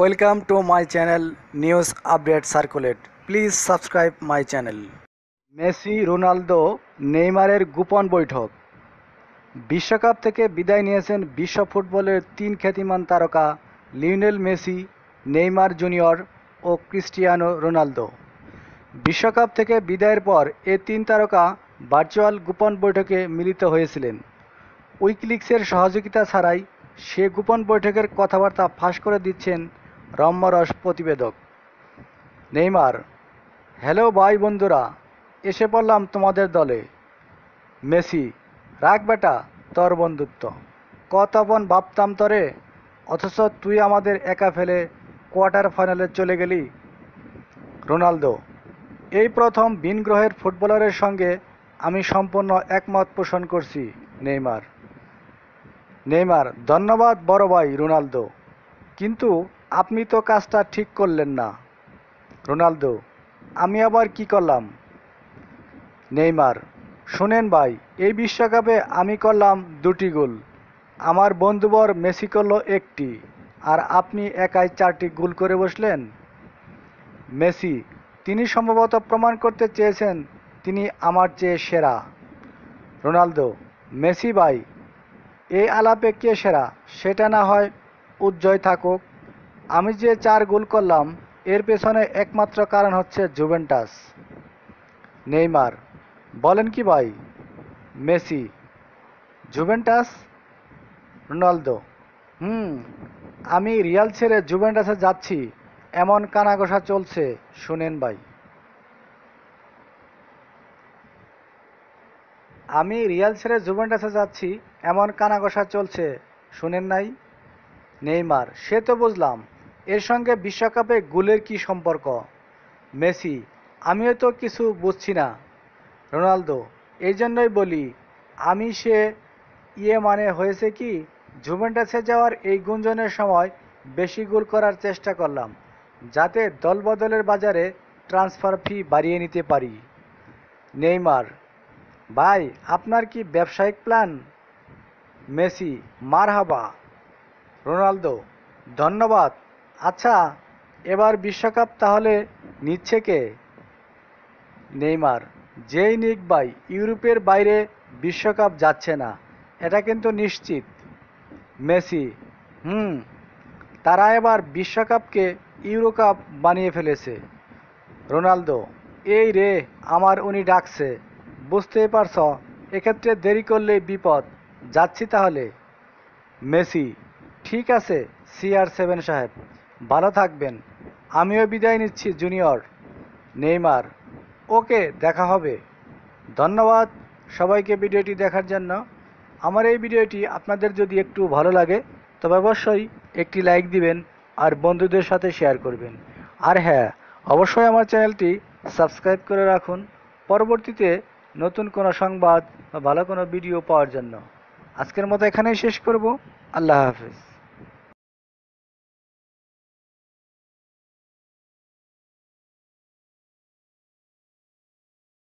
welcome to my channel news update circulate please subscribe my channel Messi Ronaldo নেইমারের গোপন বৈঠক বিশ্বকাপ থেকে বিদায় নিয়েছেন বিশ্ব ফুটবলের তিন খ্যাতিমান তারকা লিওনেল মেসি নেইমার জুনিয়র ও ক্রিস্টিয়ানো রোনালদো বিশ্বকাপ থেকে বিদায়ের পর এ তিন তারকা ভার্চুয়াল গোপন বৈঠকে মিলিত হয়েছিলেন উইকলিক্সের সহযোগিতা ছাড়াই সে গোপন বৈঠকের কথাবার্তা ফাঁস করে দিচ্ছেন রম্যরস প্রতিবেদক নেইমার হ্যালো ভাই বন্ধুরা এসে পড়লাম তোমাদের দলে মেসি রাগ বেটা তর বন্ধুত্ব কতপন ভাবতাম তরে অথচ তুই আমাদের একা ফেলে কোয়ার্টার ফাইনালে চলে গেলি রোনালদো এই প্রথম ভিন গ্রহের ফুটবলারের সঙ্গে আমি সম্পূর্ণ একমত পোষণ করছি নেইমার নেইমার ধন্যবাদ বড় ভাই রোনালদো কিন্তু আপনি তো কাজটা ঠিক করলেন না রোনালদো আমি আবার কি করলাম নেইমার শোনেন ভাই এই বিশ্বকাপে আমি করলাম দুটি গোল আমার বন্ধুবর মেসি করল একটি আর আপনি একাই চারটি গোল করে বসলেন মেসি তিনি সম্ভবত প্রমাণ করতে চেয়েছেন তিনি আমার চেয়ে সেরা রোনালদো মেসি ভাই এই আলাপে কে সেরা সেটা না হয় উজ্জয় থাকুক আমি যে চার গোল করলাম এর পেছনে একমাত্র কারণ হচ্ছে জুভেন্টাস নেইমার বলেন কি ভাই মেসি জুভেন্টাস রোনালদো হুম আমি রিয়াল ছেড়ে জুভেন্টাসে যাচ্ছি এমন কানাঘোষা চলছে শুনেন ভাই আমি রিয়াল ছেড়ে জুভেন্টাসে যাচ্ছি এমন কানাঘোষা চলছে শুনেন নাই নেইমার সে তো বুঝলাম এর সঙ্গে বিশ্বকাপে গোলের কি সম্পর্ক মেসি আমিও তো কিছু বুঝছি না রোনালদো এই জন্যই বলি আমি সে ইয়ে মানে হয়েছে কি জুভেন্টাসে যাওয়ার এই গুঞ্জনের সময় বেশি গোল করার চেষ্টা করলাম যাতে দলবদলের বাজারে ট্রান্সফার ফি বাড়িয়ে নিতে পারি নেইমার ভাই আপনার কি ব্যবসায়িক প্ল্যান মেসি মারহাবা রোনালদো ধন্যবাদ আচ্ছা এবার বিশ্বকাপ তাহলে নিচ্ছে কে নেইমার যেই নিক বাই ইউরোপের বাইরে বিশ্বকাপ যাচ্ছে না এটা কিন্তু নিশ্চিত মেসি হুম তারা এবার বিশ্বকাপকে ইউরোকাপ বানিয়ে ফেলেছে রোনালদো এই রে আমার উনি ডাকছে বুঝতে পারছ এক্ষেত্রে দেরি করলে বিপদ যাচ্ছি তাহলে মেসি ঠিক আছে সিআর সেভেন সাহেব ভালো থাকবেন আমিও বিদায় নিচ্ছি জুনিয়র নেইমার ওকে দেখা হবে ধন্যবাদ সবাইকে ভিডিওটি দেখার জন্য আমার এই ভিডিওটি আপনাদের যদি একটু ভালো লাগে তবে অবশ্যই একটি লাইক দিবেন আর বন্ধুদের সাথে শেয়ার করবেন আর হ্যাঁ অবশ্যই আমার চ্যানেলটি সাবস্ক্রাইব করে রাখুন পরবর্তীতে নতুন কোনো সংবাদ বা ভালো কোনো ভিডিও পাওয়ার জন্য আজকের মতো এখানেই শেষ করব আল্লাহ হাফিজ